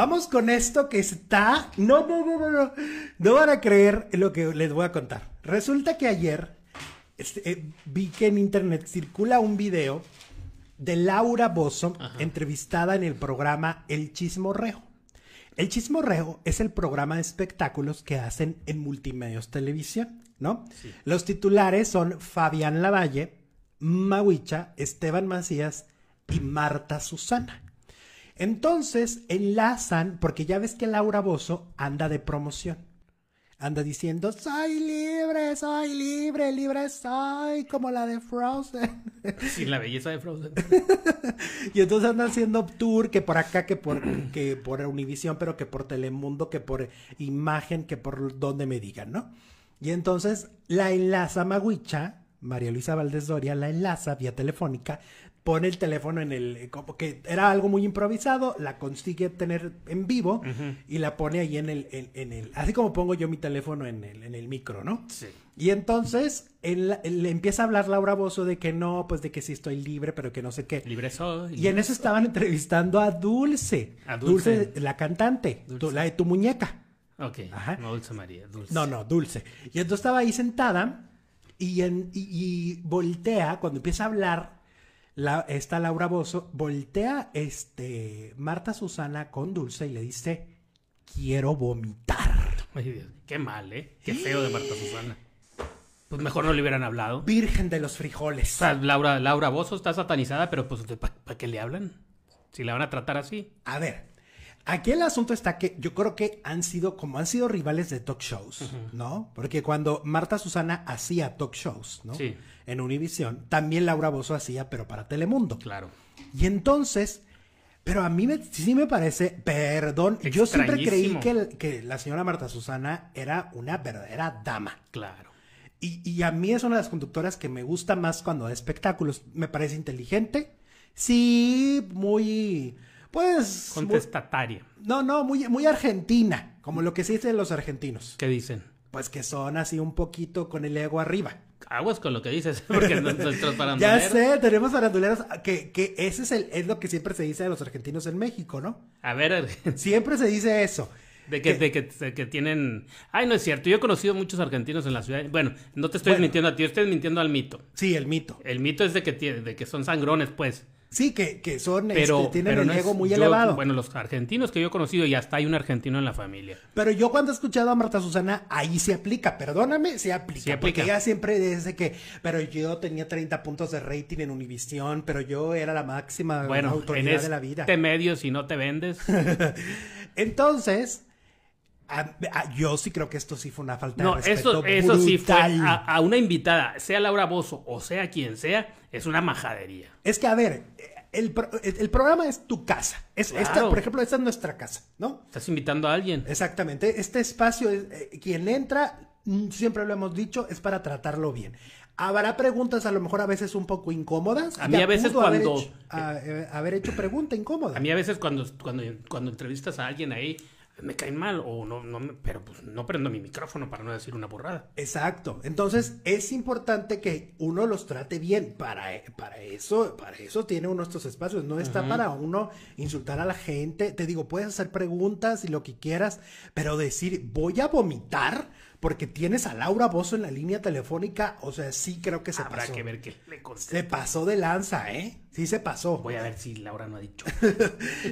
Vamos con esto que está... No, no, no, no, no. No van a creer lo que les voy a contar. Resulta que ayer este, eh, vi que en internet circula un video de Laura Bozo entrevistada en el programa El Chismorreo. El Chismorreo es el programa de espectáculos que hacen en Multimedios Televisión, ¿no? Los titulares son Fabián Lavalle, Maguicha, Esteban Macías y Marta Susana. Entonces enlazan, porque ya ves que Laura Bozo anda de promoción. Anda diciendo, soy libre, soy libre, libre soy, como la de Frozen. Sí, la belleza de Frozen. y entonces andan haciendo tour que por acá, que por, que por Univisión, pero que por Telemundo, que por imagen, que por donde me digan, ¿no? Y entonces la enlaza Maguicha, María Luisa Valdés Doria, la enlaza vía telefónica pone el teléfono en el, eh, que era algo muy improvisado, la consigue tener en vivo y la pone ahí en el, en, el, así como pongo yo mi teléfono en el, en el micro, ¿no? Sí. Y entonces le empieza a hablar Laura Bozo de que no, pues de que sí estoy libre, pero que no sé qué. Libre soy. y en eso estaban entrevistando a Dulce. A Dulce. la cantante, la de tu muñeca. Ok. No, Dulce María, Dulce. No, no, Dulce. Y entonces estaba ahí sentada y voltea cuando empieza a hablar esta Laura Bozo voltea este, Marta Susana con Dulce y le dice, quiero vomitar. qué mal, ¿eh? Qué feo de Marta Susana. Pues mejor no le hubieran hablado. Virgen de los frijoles. O sea, Laura, Laura Bozo está satanizada, pero pues ¿para qué le hablan? Si la van a tratar así. A ver, Aquí el asunto está que yo creo que han sido, como han sido rivales de talk shows, ¿no? Porque cuando Marta Susana hacía talk shows, ¿no? Sí. En Univisión, también Laura Bozo hacía, pero para Telemundo. Claro. Y entonces, pero a mí sí me parece, perdón, yo siempre creí que, la señora Marta Susana era una verdadera dama. Claro. Y, y a mí es una de las conductoras que me gusta más cuando da espectáculos. Me parece inteligente. Sí, muy pues... Contestataria. no, no, muy, muy argentina, como lo que se dice los argentinos. ¿Qué dicen? Pues que son así un poquito con el ego arriba. Aguas con lo que dices, porque nuestros ya sé, tenemos aranduleros. Ah, que, que ese es, el, es lo que siempre se dice de los argentinos en México, ¿no? A ver... siempre se dice eso. De que, de, que, tienen. Ay, no es cierto. Yo he conocido muchos argentinos en la ciudad. Bueno, no te estoy mintiendo a ti, yo estoy mintiendo al mito. Sí, el mito. El mito es de que, de que son sangrones, pues. Sí, que, que son, este, pero, tienen un ego muy elevado. Bueno, los argentinos que yo he conocido y hasta hay un argentino en la familia. Pero yo cuando he escuchado a Marta Susana, ahí se aplica, perdóname, se aplica. Porque ella siempre dice que, pero yo tenía 30 puntos de rating en Univision, pero yo era la máxima bueno, autoridad de la este vida. Bueno, medio si no te vendes. Entonces, Ah, ah, yo sí creo que esto sí fue una falta de respeto. Eso, eso sí fue a, a, una invitada, sea Laura Bozo o sea quien sea, es una majadería. Es que, a ver, el, programa es tu casa. Es, esta, por ejemplo, esta es nuestra casa, ¿no? Estás invitando a alguien. Exactamente. Este espacio, es, eh, eh, quien entra, mm, siempre lo hemos dicho, es para tratarlo bien. Habrá preguntas a lo mejor a veces un poco incómodas. A mí a veces cuando... Eh, haber hecho, haber pregunta incómoda. A mí a veces cuando, cuando, cuando entrevistas a alguien ahí me caen mal o no, no pero pues no prendo mi micrófono para no decir una burrada. Exacto. Entonces es importante que uno los trate bien. Para, para eso, para eso tiene uno estos espacios. No está para uno insultar a la gente. Te digo, puedes hacer preguntas y lo que quieras, pero decir voy a vomitar porque tienes a Laura Bozo en la línea telefónica, o sea, sí creo que se Habrá que ver qué le Se pasó de lanza, ¿eh? Sí se pasó. Voy a ver si Laura no ha dicho.